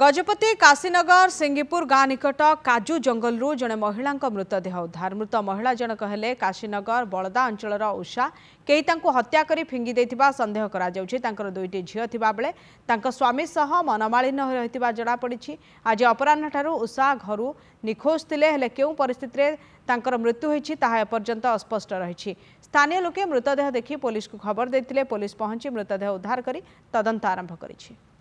गजपति काशीनगर सिंगीपुर गांव निकट काजु जंगल जड़े महिला मृतदेह उद्धार मृत महिला जनक हेले काशीनगर बलदा अंचल उषा कईता हत्या कर फिंगी सन्देह दुईट झील स्वामी सह मनमालीन रही जमापड़ आज अपराह उषा घर निखोज थे क्यों परिस्थित मृत्यु होपर्यंत रही स्थानीय लोके मृतदेह देखी पुलिस को खबर देते पुलिस पहुंची मृतदेह उद्धार कर तदंत आरंभ कर